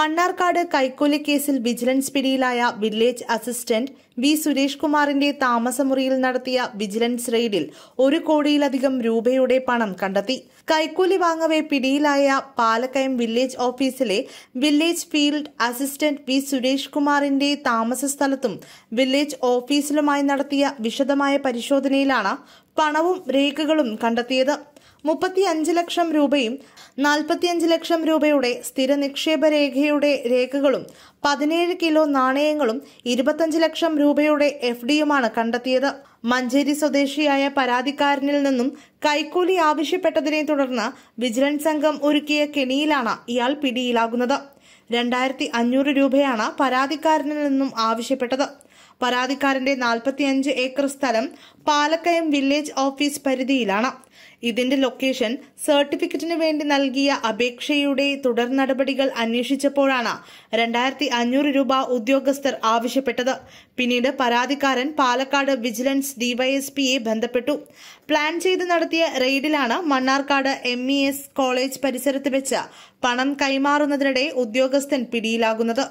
മണ്ണാർക്കാട് കൈക്കൂലി കേസിൽ വിജിലൻസ് പിടിയിലായ വില്ലേജ് അസിസ്റ്റന്റ് വി സുരേഷ് കുമാറിന്റെ താമസമുറിയിൽ നടത്തിയ വിജിലൻസ് റെയ്ഡിൽ ഒരു കോടിയിലധികം രൂപയുടെ പണം കണ്ടെത്തി കൈക്കൂലി വാങ്ങവെ പിടിയിലായ പാലക്കയം വില്ലേജ് ഓഫീസിലെ village field assistant V Suresh കുമാറിന്റെ താമസ സ്ഥലത്തും വില്ലേജ് ഓഫീസിലുമായി നടത്തിയ വിശദമായ പരിശോധനയിലാണ് പണവും രേഖകളും കണ്ടെത്തിയത് മുപ്പത്തിയഞ്ച് ലക്ഷം രൂപയും നാൽപ്പത്തിയഞ്ച് ലക്ഷം രൂപയുടെ സ്ഥിര നിക്ഷേപ രേഖയുടെ രേഖകളും പതിനേഴ് കിലോ നാണയങ്ങളും ഇരുപത്തഞ്ച് ലക്ഷം രൂപയുടെ എഫ് ഡിയുമാണ് കണ്ടെത്തിയത് മഞ്ചേരി സ്വദേശിയായ പരാതിക്കാരനിൽ നിന്നും കൈക്കൂലി ആവശ്യപ്പെട്ടതിനെ തുടർന്ന് വിജിലൻസ് സംഘം ഒരുക്കിയ കെണിയിലാണ് ഇയാൾ പിടിയിലാകുന്നത് രണ്ടായിരത്തി അഞ്ഞൂറ് രൂപയാണ് പരാതിക്കാരനിൽ നിന്നും ആവശ്യപ്പെട്ടത് പരാതിക്കാരന്റെ നാൽപ്പത്തിയഞ്ച് ഏക്കർ സ്ഥലം പാലക്കയം വില്ലേജ് ഓഫീസ് പരിധിയിലാണ് ഇതിന്റെ ലൊക്കേഷൻ സർട്ടിഫിക്കറ്റിന് വേണ്ടി നൽകിയ അപേക്ഷയുടെ തുടർ നടപടികൾ അന്വേഷിച്ചപ്പോഴാണ് രണ്ടായിരത്തി അഞ്ഞൂറ് രൂപ ഉദ്യോഗസ്ഥർ ആവശ്യപ്പെട്ടത് പിന്നീട് പരാതിക്കാരൻ പാലക്കാട് വിജിലൻസ് ഡിവൈഎസ്പിയെ ബന്ധപ്പെട്ടു പ്ലാൻ ചെയ്ത് നടത്തിയ റെയ്ഡിലാണ് Mannarkkad M E S college പരിസരത്ത് വെച്ച് പണം കൈമാറുന്നതിനിടെ ഉദ്യോഗസ്ഥൻ പിടിയിലാകുന്നത്